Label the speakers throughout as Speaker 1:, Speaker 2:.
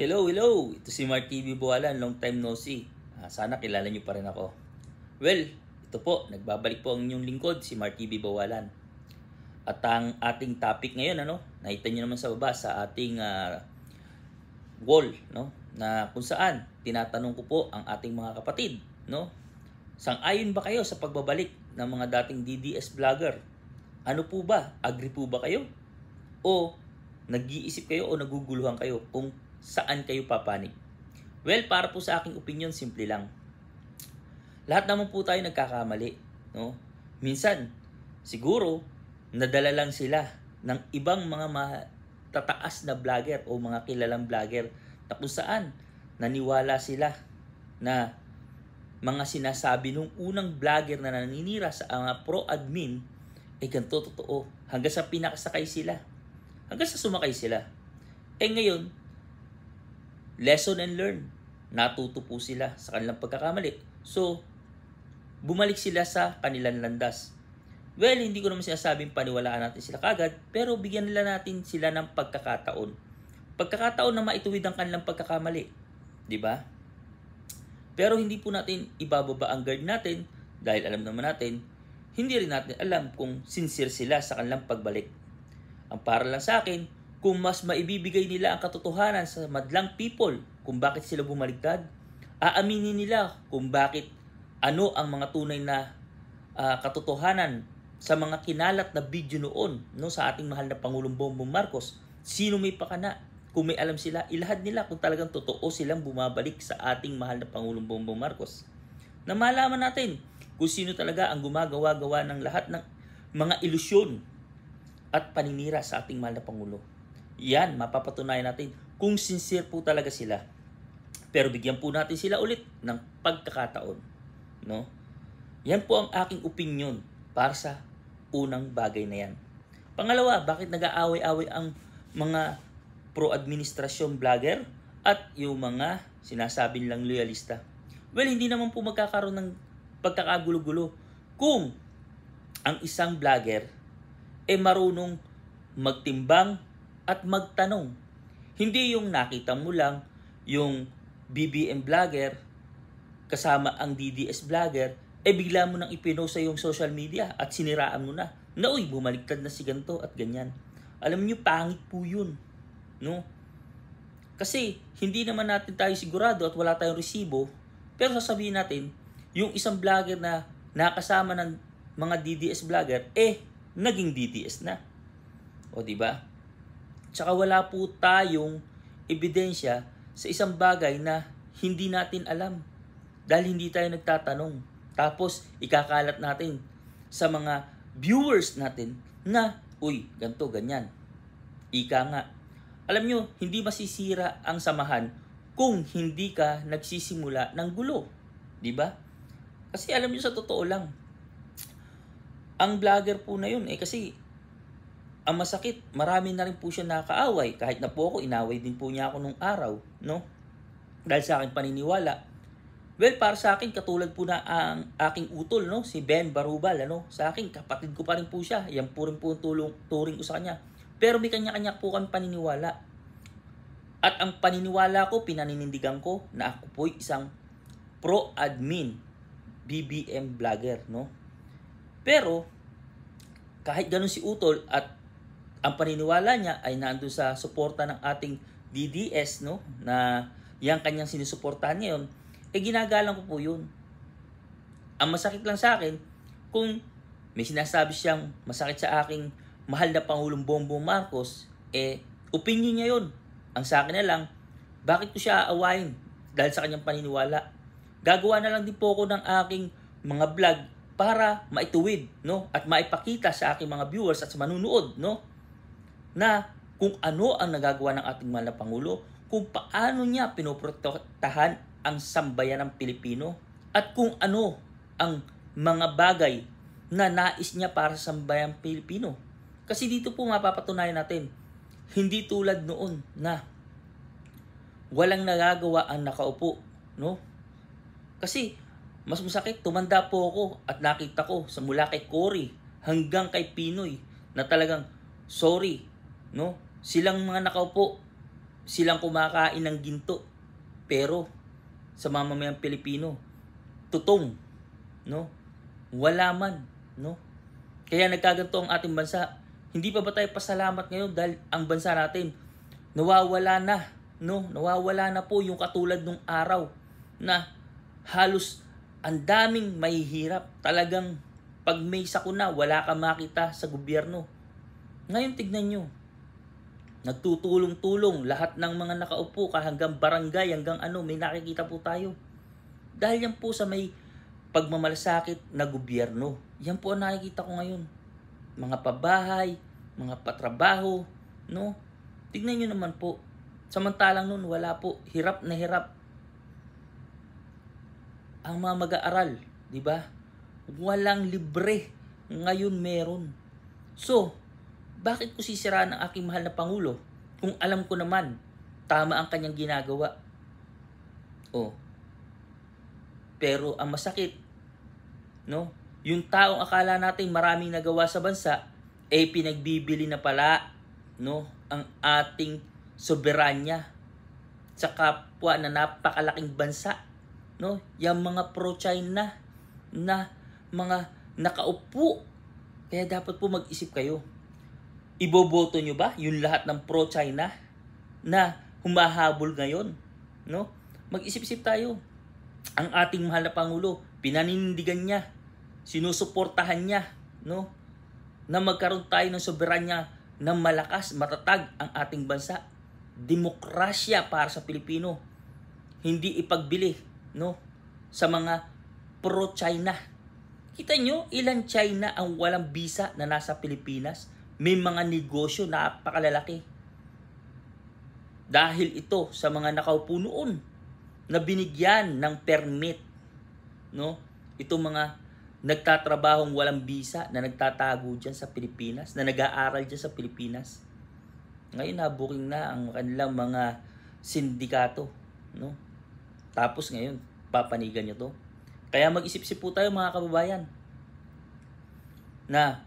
Speaker 1: Hello, hello! Ito si Mark TV Bualan, long time no see. Ah, sana kilala nyo pa rin ako. Well, ito po, nagbabalik po ang inyong lingkod, si Mark TV Bualan. At ang ating topic ngayon, ano, nakita nyo naman sa baba sa ating uh, wall, no, na kung saan tinatanong ko po ang ating mga kapatid, no, sang-ayon ba kayo sa pagbabalik ng mga dating DDS vlogger? Ano po ba? Agree po ba kayo? O nag-iisip kayo o naguguluhan kayo kung saan kayo papanik? Well, para po sa aking opinion, simple lang. Lahat naman po tayo nagkakamali. No? Minsan, siguro, nadala lang sila ng ibang mga matataas na vlogger o mga kilalang vlogger na kung saan naniwala sila na mga sinasabi ng unang vlogger na naninira sa mga pro-admin ay eh, ganito totoo hanggang sa pinakasakay sila hanggang sa sumakay sila eh ngayon lesson and learn. Natuto po sila sa kanilang pagkakamali. So, bumalik sila sa kanilang landas. Well, hindi ko naman sinasabing paniwalaan natin sila kagad, pero bigyan nila natin sila ng pagkakataon. Pagkakataon na maituwid ang kanilang pagkakamali. Di ba? Pero hindi po natin ibababa ang guard natin dahil alam naman natin, hindi rin natin alam kung sincere sila sa kanilang pagbalik. Ang para lang sa akin, kung mas maibibigay nila ang katotohanan sa madlang people kung bakit sila bumaligtad, aaminin nila kung bakit ano ang mga tunay na uh, katotohanan sa mga kinalat na video noon no sa ating mahal na Pangulong Bongbong Marcos. Sino may pakana? Kung may alam sila, ilahad nila kung talagang totoo silang bumabalik sa ating mahal na Pangulong Bongbong Marcos. Na malaman natin kung sino talaga ang gumagawa-gawa ng lahat ng mga ilusyon at paninira sa ating mahal na Pangulo. Yan, mapapatunayan natin kung sincere po talaga sila. Pero bigyan po natin sila ulit ng pagkakataon. No? Yan po ang aking opinion para sa unang bagay na yan. Pangalawa, bakit nag-aaway-away ang mga pro-administrasyon vlogger at yung mga sinasabing lang loyalista? Well, hindi naman po magkakaroon ng pagkakagulo-gulo kung ang isang vlogger ay eh, marunong magtimbang at magtanong. Hindi yung nakita mo lang yung BBM vlogger kasama ang DDS vlogger, eh bigla mo nang ipino sa yung social media at siniraan mo na. Na uy, bumaliktad na si ganto at ganyan. Alam niyo pangit po yun. No? Kasi hindi naman natin tayo sigurado at wala tayong resibo. Pero sasabihin natin, yung isang vlogger na nakasama ng mga DDS vlogger, eh, naging DDS na. O, di ba? Tsaka wala po tayong ebidensya sa isang bagay na hindi natin alam dahil hindi tayo nagtatanong. Tapos ikakalat natin sa mga viewers natin na, uy, ganto ganyan. Ika nga. Alam nyo, hindi masisira ang samahan kung hindi ka nagsisimula ng gulo. di ba? Kasi alam nyo sa totoo lang, ang vlogger po na yun, eh kasi ang masakit, marami na rin po siya nakaaway. Kahit na po ako, inaway din po niya ako nung araw, no? Dahil sa aking paniniwala. Well, para sa akin, katulad po na ang aking utol, no? Si Ben Barubal, ano? Sa akin, kapatid ko pa rin po siya. Yan po rin po ang tulong, turing ko sa kanya. Pero may kanya-kanya po kami paniniwala. At ang paniniwala ko, pinaninindigan ko na ako po isang pro-admin BBM vlogger, no? Pero, kahit ganun si Utol at ang paniniwala niya ay nandoon sa suporta ng ating DDS no na yang kanyang sinusuportahan ngayon eh ginagalang ko po yun ang masakit lang sa akin kung may sinasabi siyang masakit sa aking mahal na Pangulong Bongbong Marcos eh opinion niya yun ang sa akin na lang bakit ko siya aawain dahil sa kanyang paniniwala gagawa na lang din po ako ng aking mga vlog para maituwid no at maipakita sa aking mga viewers at sa manunood no na kung ano ang nagagawa ng ating mahal na Pangulo, kung paano niya pinoprotektahan ang sambayan ng Pilipino, at kung ano ang mga bagay na nais niya para sa sambayan Pilipino. Kasi dito po mapapatunayan natin, hindi tulad noon na walang nagagawa ang nakaupo, no? Kasi mas masakit, tumanda po ako at nakita ko sa mula kay Cory hanggang kay Pinoy na talagang sorry, No? Silang mga nakaupo, silang kumakain ng ginto. Pero sa mamamayang Pilipino, tutong, no? Wala man, no? Kaya nagkaganto ang ating bansa. Hindi pa ba tayo pasalamat ngayon dahil ang bansa natin nawawala na, no? Nawawala na po yung katulad nung araw na halos ang daming mahihirap. Talagang pag may sakuna, wala ka makita sa gobyerno. Ngayon tignan nyo, Nagtutulong-tulong lahat ng mga nakaupo ka hanggang barangay, hanggang ano, may nakikita po tayo. Dahil yan po sa may pagmamalasakit na gobyerno. Yan po ang nakikita ko ngayon. Mga pabahay, mga patrabaho, no? Tignan nyo naman po. Samantalang nun, wala po. Hirap na hirap. Ang mga mag-aaral, di ba? Walang libre. Ngayon meron. So, bakit ko sisiraan ang aking mahal na Pangulo kung alam ko naman tama ang kanyang ginagawa? Oh. Pero ang masakit, no? Yung taong akala natin maraming nagawa sa bansa, eh, pinagbibili na pala, no? Ang ating soberanya sa kapwa na napakalaking bansa, no? Yung mga pro-China na mga nakaupo. Kaya dapat po mag-isip kayo iboboto nyo ba yung lahat ng pro-China na humahabol ngayon? No? Mag-isip-isip tayo. Ang ating mahal na Pangulo, pinanindigan niya, sinusuportahan niya, no? Na magkaroon tayo ng soberanya na malakas, matatag ang ating bansa. Demokrasya para sa Pilipino. Hindi ipagbili, no? Sa mga pro-China. Kita nyo, ilan China ang walang visa na nasa Pilipinas? may mga negosyo na napakalalaki. Dahil ito sa mga nakaupo noon na binigyan ng permit. No? Itong mga nagtatrabahong walang visa na nagtatago diyan sa Pilipinas, na nag-aaral diyan sa Pilipinas. Ngayon nabuking na ang kanilang mga sindikato. No? Tapos ngayon, papanigan nyo to. Kaya mag-isip-isip po tayo mga kababayan na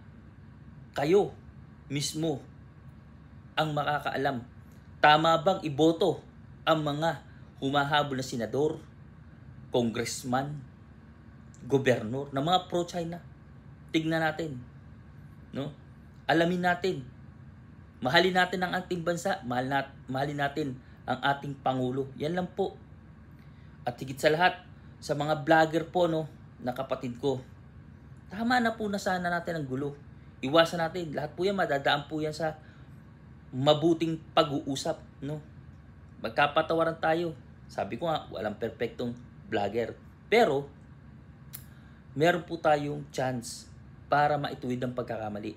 Speaker 1: kayo mismo ang makakaalam. Tama bang iboto ang mga humahabol na senador, congressman, gobernur, na mga pro-China? Tignan natin. No? Alamin natin. Mahalin natin ang ating bansa. Mahal nat mahalin natin ang ating Pangulo. Yan lang po. At higit sa lahat, sa mga vlogger po no, na kapatid ko, tama na po na sana natin ang gulo. Iwasan natin. Lahat po yan, madadaan po yan sa mabuting pag-uusap. No? Magkapatawaran tayo. Sabi ko nga, walang perfectong vlogger. Pero, meron po tayong chance para maituwid ang pagkakamali.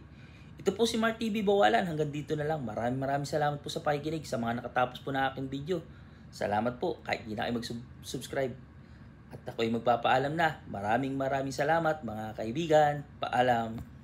Speaker 1: Ito po si Mark TV Bawalan. Hanggang dito na lang. Maraming maraming salamat po sa pakikinig sa mga nakatapos po na aking video. Salamat po kahit hindi na kayo mag-subscribe. At ako'y magpapaalam na. Maraming maraming salamat mga kaibigan. Paalam.